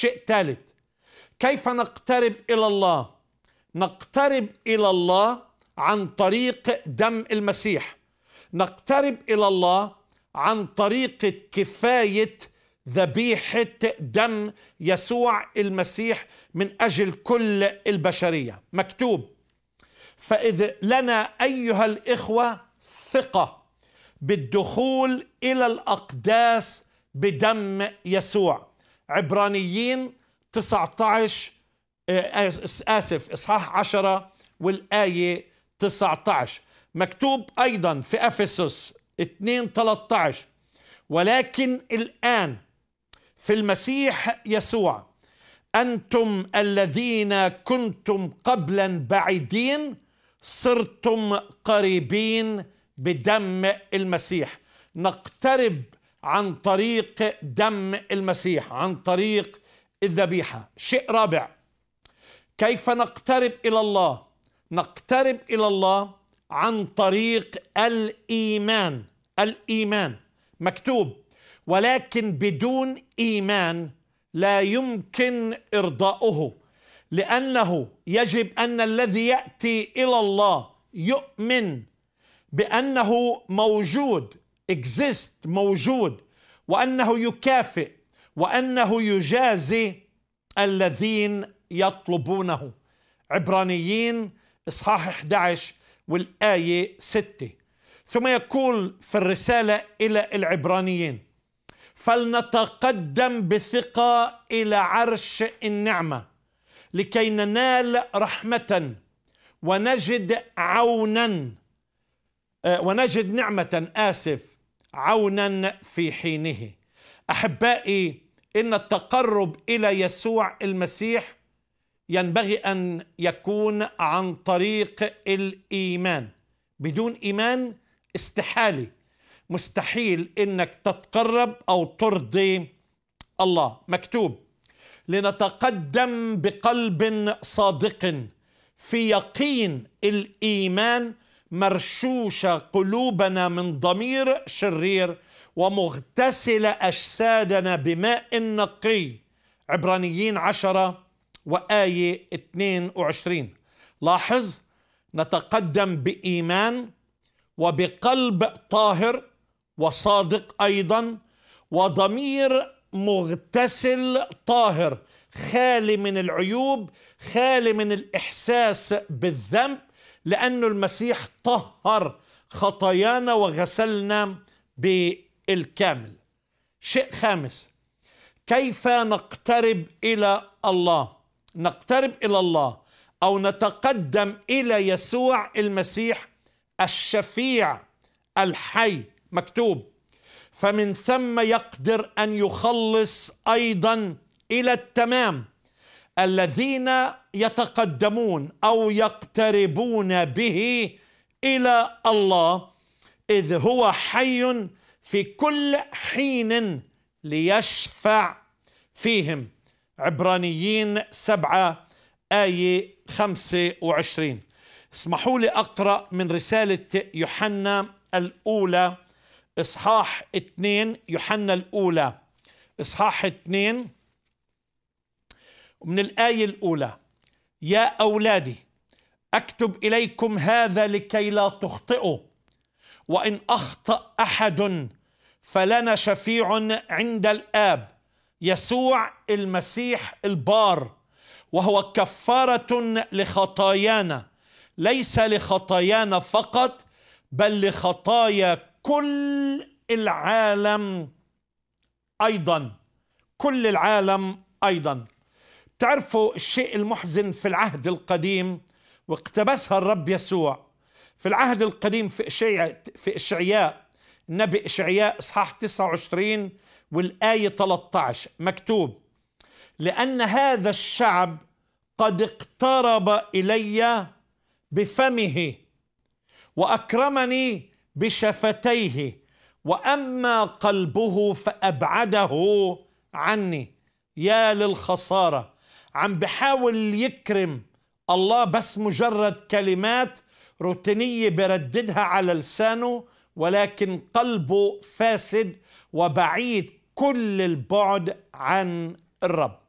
شيء ثالث كيف نقترب إلى الله نقترب إلى الله عن طريق دم المسيح نقترب إلى الله عن طريق كفاية ذبيحة دم يسوع المسيح من أجل كل البشرية مكتوب فإذ لنا أيها الإخوة ثقة بالدخول إلى الأقداس بدم يسوع عبرانيين 19 آه، آسف إصحاح 10 والآية 19 مكتوب أيضا في أفسس 2 13 ولكن الآن في المسيح يسوع أنتم الذين كنتم قبلا بعيدين صرتم قريبين بدم المسيح نقترب عن طريق دم المسيح عن طريق الذبيحه شيء رابع كيف نقترب الى الله نقترب الى الله عن طريق الايمان الايمان مكتوب ولكن بدون ايمان لا يمكن ارضاؤه لانه يجب ان الذي ياتي الى الله يؤمن بانه موجود exist موجود وأنه يكافئ وأنه يجازي الذين يطلبونه عبرانيين إصحاح 11 والآية 6 ثم يقول في الرسالة إلى العبرانيين فلنتقدم بثقة إلى عرش النعمة لكي ننال رحمة ونجد عونا آه، ونجد نعمة آسف عونا في حينه احبائي ان التقرب الى يسوع المسيح ينبغي ان يكون عن طريق الايمان بدون ايمان استحاله مستحيل انك تتقرب او ترضي الله مكتوب لنتقدم بقلب صادق في يقين الايمان مرشوشه قلوبنا من ضمير شرير ومغتسله اجسادنا بماء نقي عبرانيين عشره وايه 22 لاحظ نتقدم بايمان وبقلب طاهر وصادق ايضا وضمير مغتسل طاهر خالي من العيوب خالي من الاحساس بالذنب لأنه المسيح طهر خطايانا وغسلنا بالكامل شيء خامس كيف نقترب إلى الله نقترب إلى الله أو نتقدم إلى يسوع المسيح الشفيع الحي مكتوب فمن ثم يقدر أن يخلص أيضا إلى التمام الذين يتقدمون او يقتربون به الى الله اذ هو حي في كل حين ليشفع فيهم عبرانيين سبعة آية خمسة وعشرين اسمحوا لي أقرأ من رسالة يوحنا الأولى إصحاح اثنين يوحنا الأولى إصحاح اثنين من الآية الأولى يا أولادي أكتب إليكم هذا لكي لا تخطئوا وإن أخطأ أحد فلنا شفيع عند الآب يسوع المسيح البار وهو كفارة لخطايانا ليس لخطايانا فقط بل لخطايا كل العالم أيضا كل العالم أيضا تعرفوا الشيء المحزن في العهد القديم واقتبسها الرب يسوع في العهد القديم في إشعياء في إشعياء النبي إشعياء إصحاح 29 والآية 13 مكتوب لأن هذا الشعب قد اقترب إلي بفمه وأكرمني بشفتيه وأما قلبه فأبعده عني يا للخسارة عم بحاول يكرم الله بس مجرد كلمات روتينية برددها على لسانه ولكن قلبه فاسد وبعيد كل البعد عن الرب